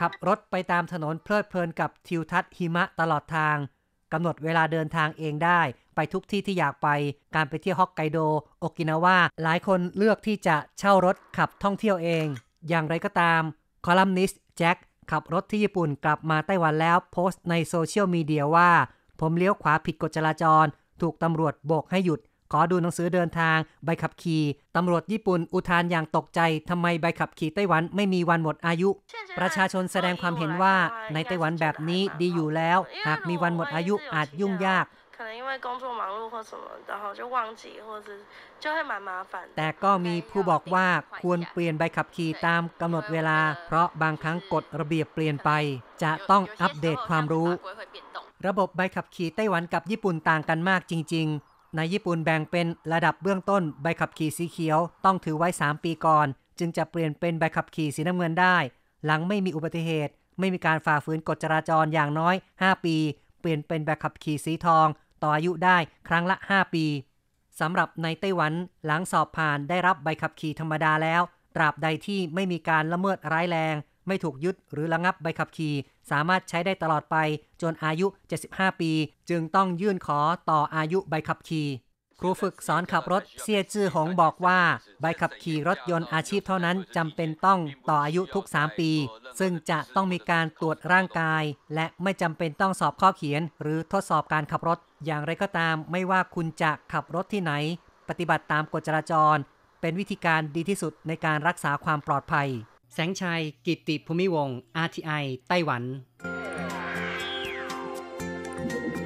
ขับรถไปตามถนนเพลิดเพลินกับทิวทัศน์หิมะตลอดทางกำหนดเวลาเดินทางเองได้ ไปทุกที่ที่อยากไปการไปเที่ยวฮอกไกโด โอกินาวาหลายคนเลือกที่จะเช่ารถขับท่องเที่ยวเอง อย่างไรก็ตามคอลัมนิสต์แจ็คขับรถที่ญี่ปุ่นกลับมาไต้หวันแล้ว โพสต์ในโซเชียลมีเดียว่า ผมเลี้ยวขวาผิดกฎจราจร ถูกตำรวจโบกให้หยุดขอดูหนังสือเดินทางใบขับขี่ตำรวจญี่ปุ่นอุทานอย่างตกใจทำไมใบขับขี่ไต้หวันไม่มีวันหมดอายุ ประชาชนแสดงความเห็นว่าในไต้หวันแบบนี้ดีอยู่แล้ว หากมีวันหมดอายุอาจยุ่งยาก แต่ก็มีผู้บอกว่าควรเปลี่ยนใบขับขี่ ตามกำหนดเวลา เพราะบางครั้งกฎระเบียบเปลี่ยนไป จะต้องอัปเดตความรู้ ระบบใบขับขี่ไต้หวันกับญี่ปุ่นต่างกันมากจริงในญี่ปุ่นแบ่งเป็นระดับเบื้องต้นใบขับขี่สีเขียวต้องถือไว้ 3 ปีก่อน จึงจะเปลี่ยนเป็นใบขับขี่สีน้ำเงินได้ หลังไม่มีอุบัติเหตุ ไม่มีการฝ่าฝืนกฎจราจรอย่างน้อย 5 ปี เปลี่ยนเป็นใบขับขี่สีทอง ต่ออายุได้ครั้งละ 5 ปีสำหรับในไต้หวันหลังสอบผ่านได้รับใบขับขี่ธรรมดาแล้ว ตราบใดที่ไม่มีการละเมิดร้ายแรงไม่ถูกยึดหรือระงับใบขับขี่สามารถใช้ได้ตลอดไป จนอายุ 75 ปี จึงต้องยื่นขอต่ออายุใบขับขี่ครูฝึกสอนขับรถเซียจื้อหงบอกว่า ใบขับขี่รถยนต์อาชีพเท่านั้น จำเป็นต้องต่ออายุทุก 3 ปี ซึ่งจะต้องมีการตรวจร่างกาย และไม่จำเป็นต้องสอบข้อเขียน หรือทดสอบการขับรถ อย่างไรก็ตาม ไม่ว่าคุณจะขับรถที่ไหน ปฏิบัติตามกฎจราจร เป็นวิธีการดีที่สุดในการรักษาความปลอดภัยแสงชัย กิติภูมิวง RTI ไต้หวัน